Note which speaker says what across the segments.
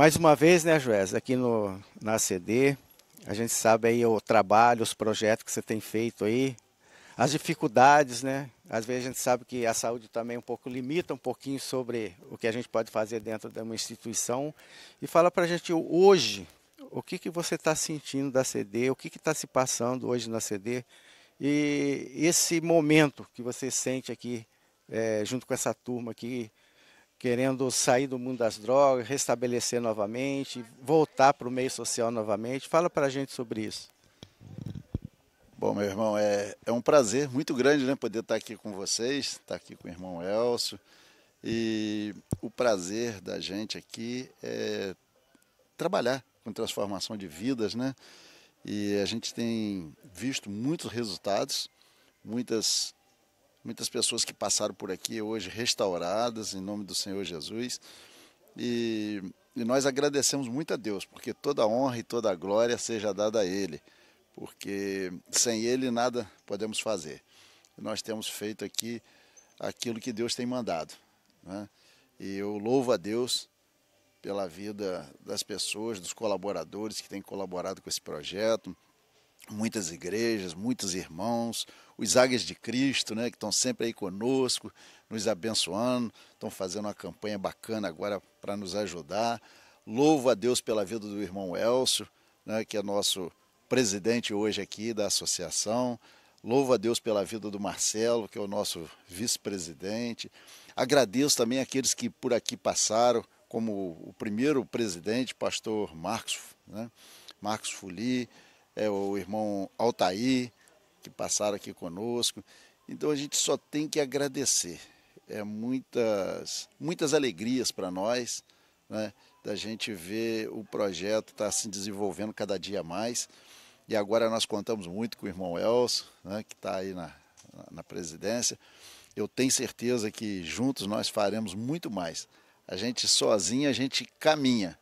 Speaker 1: Mais uma vez, né, Joés, aqui no, na CD, a gente sabe aí o trabalho, os projetos que você tem feito aí, as dificuldades, né? Às vezes a gente sabe que a saúde também um pouco limita um pouquinho sobre o que a gente pode fazer dentro de uma instituição. E fala para a gente hoje, o que, que você está sentindo da CD, o que está se passando hoje na CD e esse momento que você sente aqui é, junto com essa turma aqui querendo sair do mundo das drogas, restabelecer novamente, voltar para o meio social novamente. Fala para a gente sobre isso. Bom, meu irmão,
Speaker 2: é, é um prazer muito grande né, poder estar aqui com vocês, estar aqui com o irmão Elcio. E o prazer da gente aqui é trabalhar com transformação de vidas, né? E a gente tem visto muitos resultados, muitas muitas pessoas que passaram por aqui hoje restauradas em nome do Senhor Jesus. E, e nós agradecemos muito a Deus, porque toda a honra e toda a glória seja dada a Ele, porque sem Ele nada podemos fazer. Nós temos feito aqui aquilo que Deus tem mandado. Né? E eu louvo a Deus pela vida das pessoas, dos colaboradores que têm colaborado com esse projeto, muitas igrejas, muitos irmãos, os águias de Cristo, né, que estão sempre aí conosco, nos abençoando, estão fazendo uma campanha bacana agora para nos ajudar. Louvo a Deus pela vida do irmão Elcio, né, que é nosso presidente hoje aqui da associação. Louvo a Deus pela vida do Marcelo, que é o nosso vice-presidente. Agradeço também aqueles que por aqui passaram, como o primeiro presidente, pastor Marcos, né, Marcos Fuli, é, o irmão Altair, que passaram aqui conosco. Então a gente só tem que agradecer. É muitas, muitas alegrias para nós, né? da gente ver o projeto estar tá se desenvolvendo cada dia mais. E agora nós contamos muito com o irmão Elcio, né? que está aí na, na presidência. Eu tenho certeza que juntos nós faremos muito mais. A gente sozinho, a gente caminha,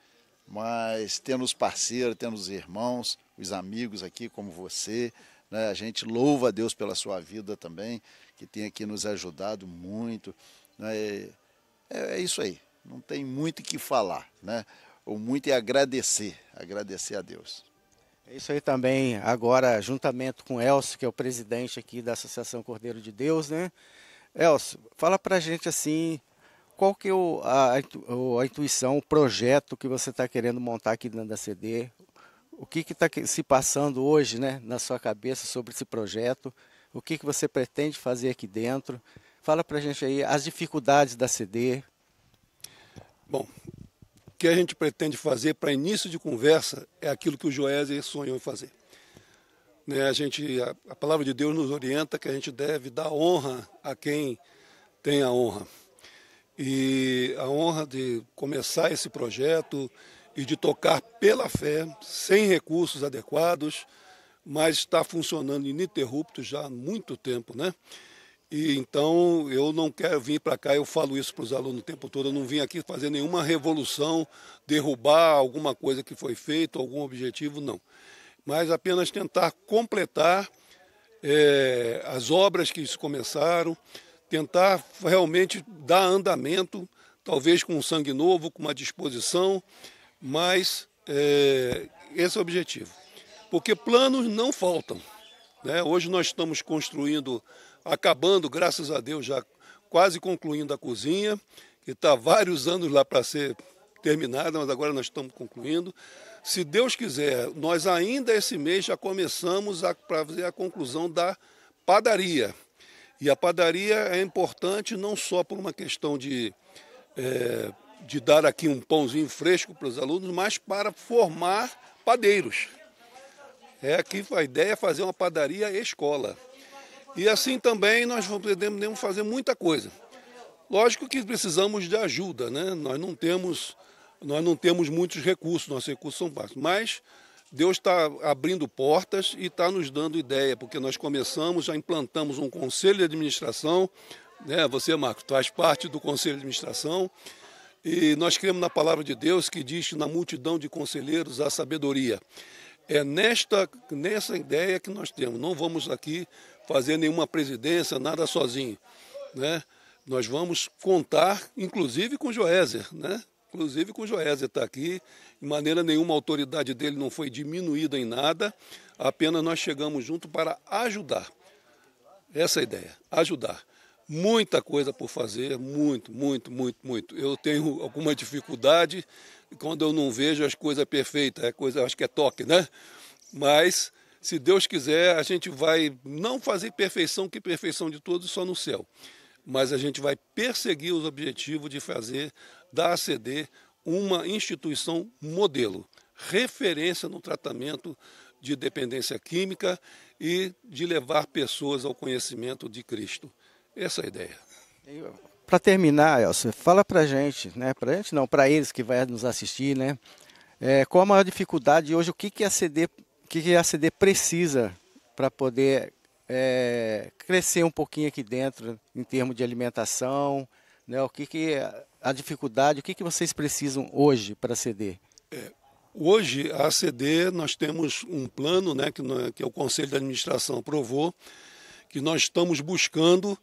Speaker 2: mas tendo os parceiros, tendo os irmãos, os amigos aqui como você. Né? A gente louva a Deus pela sua vida também, que tem aqui nos ajudado muito. Né? É, é isso aí. Não tem muito o que falar, né? O muito é agradecer,
Speaker 1: agradecer a Deus. É isso aí também. Agora, juntamente com o Elcio, que é o presidente aqui da Associação Cordeiro de Deus, né? Elcio, fala pra gente assim, qual que é o, a, a, intuição, o projeto que você está querendo montar aqui dentro da CD, o que está se passando hoje né, na sua cabeça sobre esse projeto, o que, que você pretende fazer aqui dentro. Fala para a gente aí as dificuldades da CD.
Speaker 3: Bom, o que a gente pretende fazer para início de conversa é aquilo que o Joézer sonhou em fazer. Né, a, gente, a, a palavra de Deus nos orienta que a gente deve dar honra a quem tem a honra. E a honra de começar esse projeto, e de tocar pela fé, sem recursos adequados, mas está funcionando ininterrupto já há muito tempo, né? E então eu não quero vir para cá, eu falo isso para os alunos o tempo todo, eu não vim aqui fazer nenhuma revolução, derrubar alguma coisa que foi feita, algum objetivo, não. Mas apenas tentar completar é, as obras que se começaram, tentar realmente dar andamento, talvez com sangue novo, com uma disposição mas é, esse é o objetivo. Porque planos não faltam. Né? Hoje nós estamos construindo, acabando, graças a Deus, já quase concluindo a cozinha, que está vários anos lá para ser terminada, mas agora nós estamos concluindo. Se Deus quiser, nós ainda esse mês já começamos a fazer a conclusão da padaria. E a padaria é importante não só por uma questão de é, de dar aqui um pãozinho fresco para os alunos, mas para formar padeiros. É aqui a ideia é fazer uma padaria escola. E assim também nós podemos fazer muita coisa. Lógico que precisamos de ajuda, né? Nós não temos, nós não temos muitos recursos, nossos recursos são baixos, mas Deus está abrindo portas e está nos dando ideia, porque nós começamos, já implantamos um conselho de administração, né? Você, Marco, faz parte do conselho de administração e nós cremos na palavra de Deus que diz na multidão de conselheiros há sabedoria. É nesta, nessa ideia que nós temos. Não vamos aqui fazer nenhuma presidência, nada sozinho. Né? Nós vamos contar, inclusive com Joézer, né? Inclusive com Joézer está aqui, de maneira nenhuma a autoridade dele não foi diminuída em nada, apenas nós chegamos junto para ajudar. Essa é a ideia, ajudar muita coisa por fazer, muito, muito, muito, muito. Eu tenho alguma dificuldade quando eu não vejo as coisas é perfeitas, é coisa, acho que é toque, né? Mas se Deus quiser, a gente vai não fazer perfeição, que perfeição de todos só no céu. Mas a gente vai perseguir os objetivos de fazer da ACD uma instituição modelo, referência no tratamento de dependência química e de levar pessoas ao conhecimento de Cristo. Essa é a ideia.
Speaker 1: Para terminar, Elcio, fala para gente, né? Para gente não, para eles que vai nos assistir, né? É, qual a maior dificuldade hoje? O que que a CD, que, que a CD precisa para poder é, crescer um pouquinho aqui dentro em termos de alimentação, né? O que que
Speaker 3: a dificuldade? O que que vocês precisam hoje para a CD? É, hoje a CD nós temos um plano, né? Que, que o Conselho de Administração aprovou, que nós estamos buscando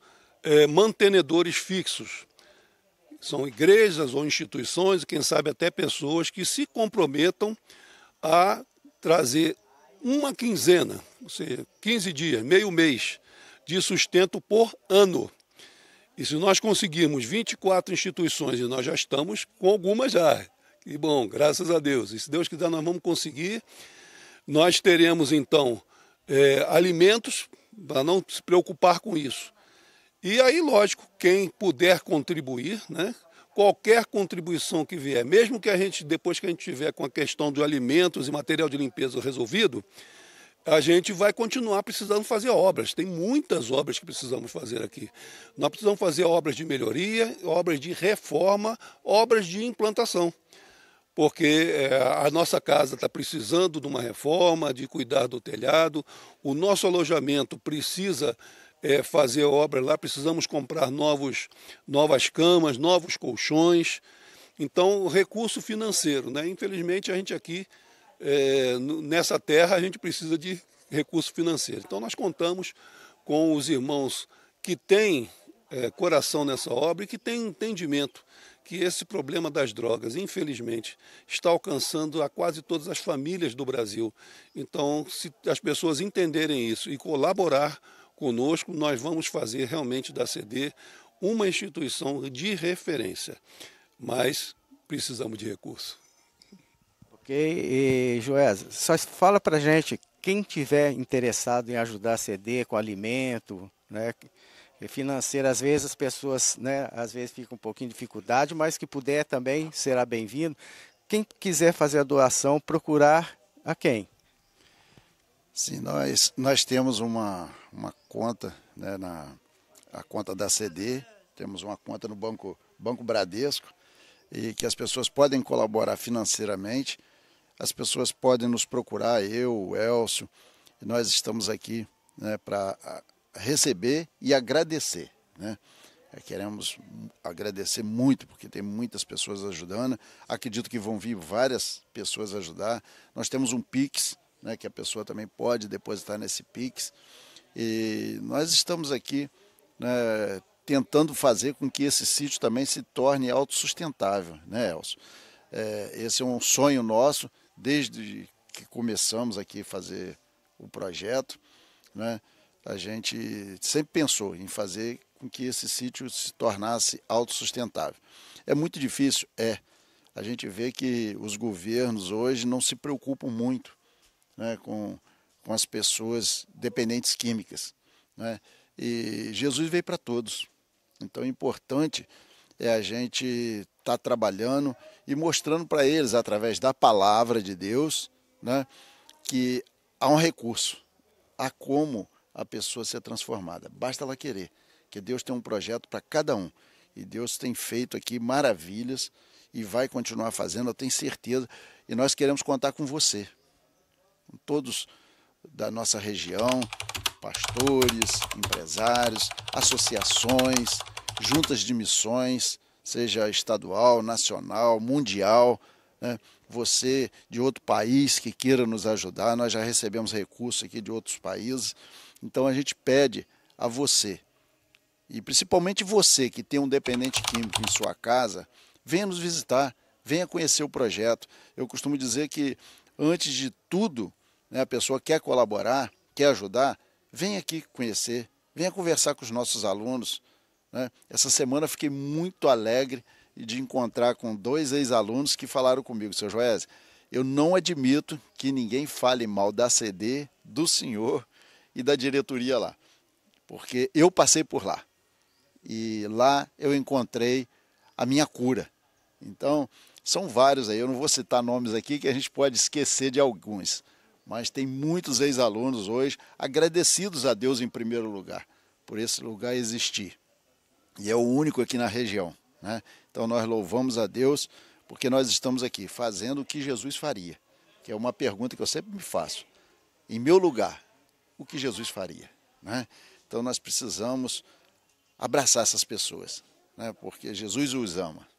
Speaker 3: é, mantenedores fixos. São igrejas ou instituições, quem sabe até pessoas que se comprometam a trazer uma quinzena, ou seja, 15 dias, meio mês de sustento por ano. E se nós conseguirmos 24 instituições, e nós já estamos com algumas já, e bom, graças a Deus, e se Deus quiser nós vamos conseguir, nós teremos então é, alimentos para não se preocupar com isso. E aí, lógico, quem puder contribuir, né? qualquer contribuição que vier, mesmo que a gente, depois que a gente tiver com a questão de alimentos e material de limpeza resolvido, a gente vai continuar precisando fazer obras. Tem muitas obras que precisamos fazer aqui. Nós precisamos fazer obras de melhoria, obras de reforma, obras de implantação. Porque é, a nossa casa está precisando de uma reforma, de cuidar do telhado, o nosso alojamento precisa é, fazer obra lá, precisamos comprar novos, novas camas, novos colchões. Então, recurso financeiro, né? Infelizmente, a gente aqui, é, nessa terra, a gente precisa de recurso financeiro. Então, nós contamos com os irmãos que têm é, coração nessa obra e que têm entendimento que esse problema das drogas, infelizmente, está alcançando a quase todas as famílias do Brasil. Então, se as pessoas entenderem isso e colaborar conosco, nós vamos fazer realmente da CD uma instituição de referência, mas precisamos de recurso. Ok,
Speaker 1: e Joés, só fala para gente quem tiver interessado em ajudar a CD com alimento, né, financeiro, às vezes as pessoas, né, às vezes ficam um pouquinho em dificuldade, mas que puder também será bem-vindo. Quem quiser fazer a doação, procurar a quem?
Speaker 2: Sim, nós, nós temos uma, uma conta, né, na, a conta da CD, temos uma conta no Banco, Banco Bradesco, e que as pessoas podem colaborar financeiramente, as pessoas podem nos procurar, eu, o Elcio, nós estamos aqui né, para receber e agradecer. Né? É, queremos agradecer muito, porque tem muitas pessoas ajudando. Acredito que vão vir várias pessoas ajudar. Nós temos um Pix né, que a pessoa também pode depositar nesse Pix. E nós estamos aqui né, tentando fazer com que esse sítio também se torne autossustentável, né, Elcio? É, esse é um sonho nosso desde que começamos aqui a fazer o projeto, né? A gente sempre pensou em fazer com que esse sítio se tornasse autossustentável. É muito difícil, é. A gente vê que os governos hoje não se preocupam muito né, com, com as pessoas dependentes químicas. Né? E Jesus veio para todos. Então, o é importante é a gente estar tá trabalhando e mostrando para eles, através da palavra de Deus, né, que há um recurso, há como a pessoa ser transformada. Basta ela querer, que Deus tem um projeto para cada um. E Deus tem feito aqui maravilhas e vai continuar fazendo, eu tenho certeza. E nós queremos contar com você todos da nossa região, pastores, empresários, associações, juntas de missões, seja estadual, nacional, mundial, né? você de outro país que queira nos ajudar, nós já recebemos recursos aqui de outros países, então a gente pede a você, e principalmente você que tem um dependente químico em sua casa, venha nos visitar, venha conhecer o projeto. Eu costumo dizer que, antes de tudo, né, a pessoa quer colaborar, quer ajudar, vem aqui conhecer, venha conversar com os nossos alunos. Né? Essa semana fiquei muito alegre de encontrar com dois ex-alunos que falaram comigo, seu Joés, eu não admito que ninguém fale mal da CD, do senhor e da diretoria lá, porque eu passei por lá e lá eu encontrei a minha cura. Então, são vários aí, eu não vou citar nomes aqui que a gente pode esquecer de alguns mas tem muitos ex-alunos hoje agradecidos a Deus em primeiro lugar, por esse lugar existir. E é o único aqui na região. Né? Então nós louvamos a Deus porque nós estamos aqui fazendo o que Jesus faria, que é uma pergunta que eu sempre me faço. Em meu lugar, o que Jesus faria? Né? Então nós precisamos abraçar essas pessoas, né? porque Jesus os ama.